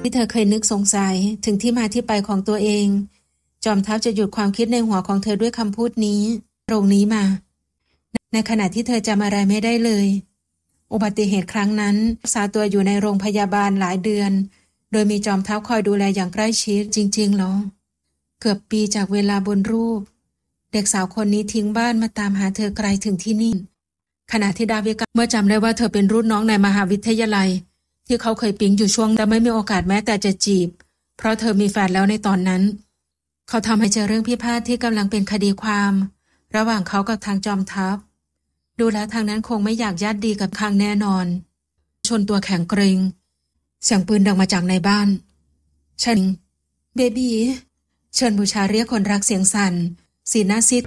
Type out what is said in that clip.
ที่เธอเคยนึกสงสัยถึงที่มาที่ไปของตัวเอง จอมทัพจะหยุดความคิดในหัวของเธอด้วยคำพูดนี้ตรงนี้มา ในขณะที่เธอจำอะไรไม่ได้เลย อุบัติเหตุครั้งนั้นรักษาตัวอยู่ในโรงพยาบาลหลายเดือน โดยมีจอมทัพคอยดูแลอย่างใกล้ชิดจริงๆหรอ เกือบปีจากเวลาบนรูป เด็กสาวคนนี้ทิ้งบ้านมาตามหาเธอไกลถึงที่นี่ขณะที่ดาวิกาเมื่อจำได้ว่าเธอเป็นรุ่นน้องในมหาวิทยาลัยที่เขาเคยปิ๊งอยู่ช่วงและไม่มีโอกาสแม้แต่จะจีบ เพราะเธอมีแฟนแล้วในตอนนั้น เขาทำให้เจอเรื่องพิพาทที่กำลังเป็นคดีความ ระหว่างเขากับทางจอมทัพ ดูแล้วทางนั้นคงไม่อยากญาติดีกับคางแน่นอน ชนตัวแข็งเกรงเสียงปืนดังมาจากในบ้าน ฉันเบบี้ เชิญบูชาเรียกคนรักเสียงสัน่นสีหน้าซิด